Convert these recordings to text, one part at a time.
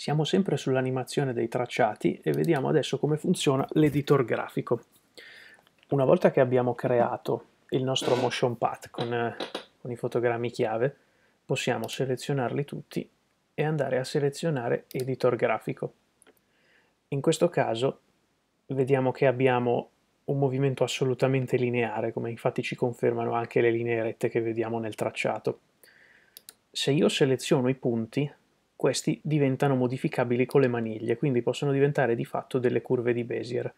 Siamo sempre sull'animazione dei tracciati e vediamo adesso come funziona l'editor grafico. Una volta che abbiamo creato il nostro motion path con, eh, con i fotogrammi chiave, possiamo selezionarli tutti e andare a selezionare editor grafico. In questo caso vediamo che abbiamo un movimento assolutamente lineare, come infatti ci confermano anche le linee rette che vediamo nel tracciato. Se io seleziono i punti, questi diventano modificabili con le maniglie, quindi possono diventare di fatto delle curve di Bézier.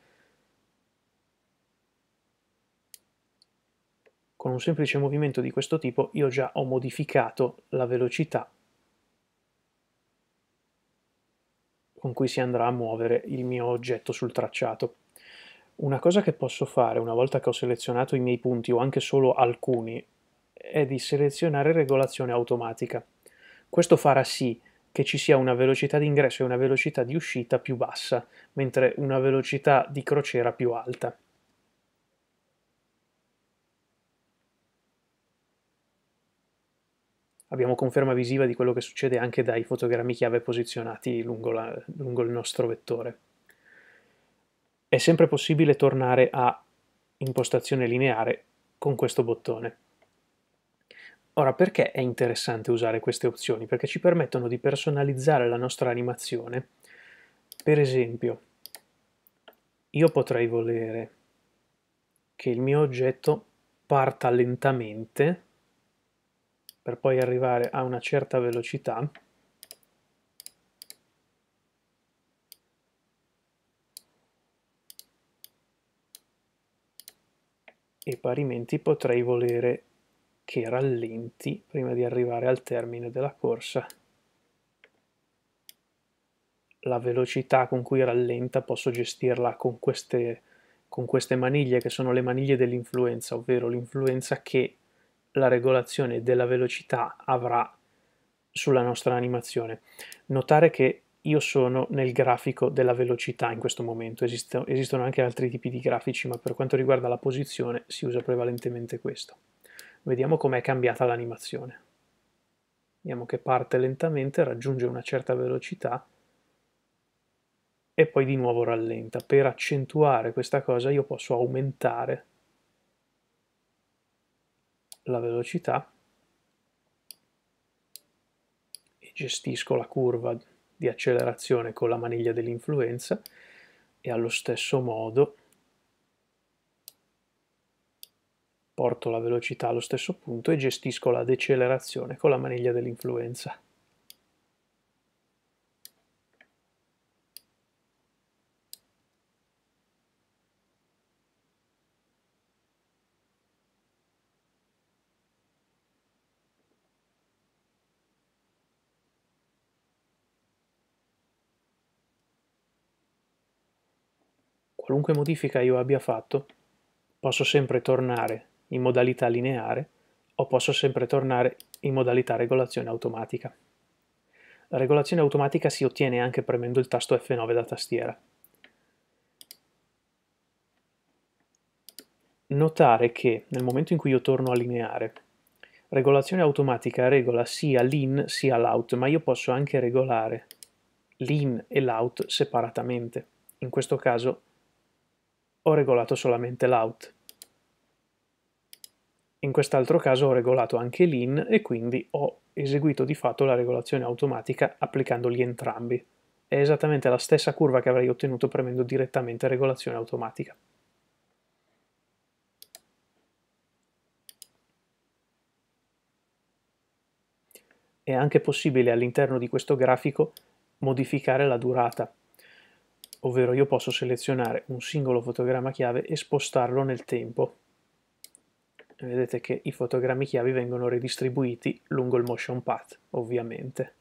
Con un semplice movimento di questo tipo io già ho modificato la velocità con cui si andrà a muovere il mio oggetto sul tracciato. Una cosa che posso fare una volta che ho selezionato i miei punti o anche solo alcuni è di selezionare regolazione automatica. Questo farà sì che che ci sia una velocità di ingresso e una velocità di uscita più bassa, mentre una velocità di crociera più alta. Abbiamo conferma visiva di quello che succede anche dai fotogrammi chiave posizionati lungo, la, lungo il nostro vettore. È sempre possibile tornare a impostazione lineare con questo bottone. Ora, perché è interessante usare queste opzioni? Perché ci permettono di personalizzare la nostra animazione. Per esempio, io potrei volere che il mio oggetto parta lentamente per poi arrivare a una certa velocità e parimenti potrei volere che rallenti prima di arrivare al termine della corsa. La velocità con cui rallenta posso gestirla con queste, con queste maniglie che sono le maniglie dell'influenza, ovvero l'influenza che la regolazione della velocità avrà sulla nostra animazione. Notare che io sono nel grafico della velocità in questo momento, esistono anche altri tipi di grafici, ma per quanto riguarda la posizione si usa prevalentemente questo. Vediamo com'è cambiata l'animazione. Vediamo che parte lentamente, raggiunge una certa velocità e poi di nuovo rallenta. Per accentuare questa cosa io posso aumentare la velocità e gestisco la curva di accelerazione con la maniglia dell'influenza e allo stesso modo porto la velocità allo stesso punto e gestisco la decelerazione con la maniglia dell'influenza. Qualunque modifica io abbia fatto, posso sempre tornare in modalità lineare o posso sempre tornare in modalità regolazione automatica. La regolazione automatica si ottiene anche premendo il tasto F9 da tastiera. Notare che nel momento in cui io torno a lineare, regolazione automatica regola sia l'in sia l'out, ma io posso anche regolare l'in e l'out separatamente. In questo caso ho regolato solamente l'out. In quest'altro caso ho regolato anche l'in e quindi ho eseguito di fatto la regolazione automatica applicandoli entrambi. È esattamente la stessa curva che avrei ottenuto premendo direttamente regolazione automatica. È anche possibile all'interno di questo grafico modificare la durata, ovvero io posso selezionare un singolo fotogramma chiave e spostarlo nel tempo vedete che i fotogrammi chiavi vengono ridistribuiti lungo il motion path, ovviamente.